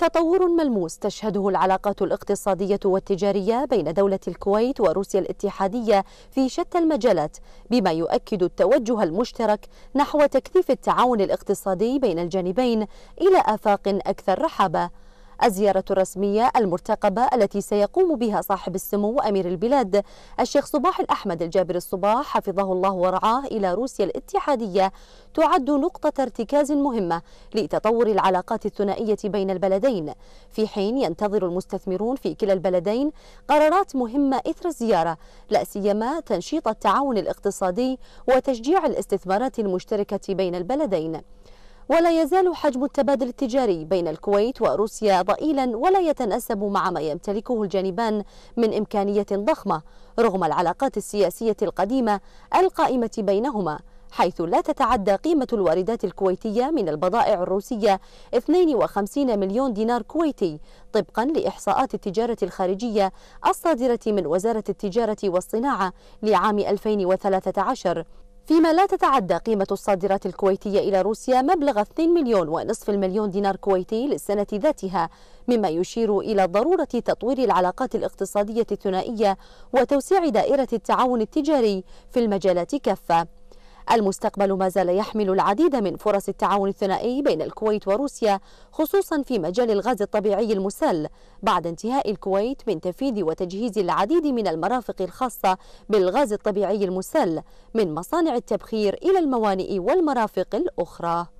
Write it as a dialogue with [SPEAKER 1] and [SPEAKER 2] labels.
[SPEAKER 1] تطور ملموس تشهده العلاقات الاقتصادية والتجارية بين دولة الكويت وروسيا الاتحادية في شتى المجالات بما يؤكد التوجه المشترك نحو تكثيف التعاون الاقتصادي بين الجانبين إلى آفاق أكثر رحابة الزيارة الرسمية المرتقبة التي سيقوم بها صاحب السمو أمير البلاد الشيخ صباح الأحمد الجابر الصباح حفظه الله ورعاه إلى روسيا الاتحادية تعد نقطة ارتكاز مهمة لتطور العلاقات الثنائية بين البلدين في حين ينتظر المستثمرون في كلا البلدين قرارات مهمة إثر الزيارة لا سيما تنشيط التعاون الاقتصادي وتشجيع الاستثمارات المشتركة بين البلدين ولا يزال حجم التبادل التجاري بين الكويت وروسيا ضئيلا ولا يتناسب مع ما يمتلكه الجانبان من إمكانية ضخمة رغم العلاقات السياسية القديمة القائمة بينهما حيث لا تتعدى قيمة الواردات الكويتية من البضائع الروسية 52 مليون دينار كويتي طبقا لإحصاءات التجارة الخارجية الصادرة من وزارة التجارة والصناعة لعام 2013 فيما لا تتعدى قيمة الصادرات الكويتية إلى روسيا مبلغ 2 مليون ونصف المليون دينار كويتي للسنة ذاتها مما يشير إلى ضرورة تطوير العلاقات الاقتصادية الثنائية وتوسيع دائرة التعاون التجاري في المجالات كافة المستقبل ما زال يحمل العديد من فرص التعاون الثنائي بين الكويت وروسيا خصوصا في مجال الغاز الطبيعي المسل بعد انتهاء الكويت من تنفيذ وتجهيز العديد من المرافق الخاصة بالغاز الطبيعي المسل من مصانع التبخير إلى الموانئ والمرافق الأخرى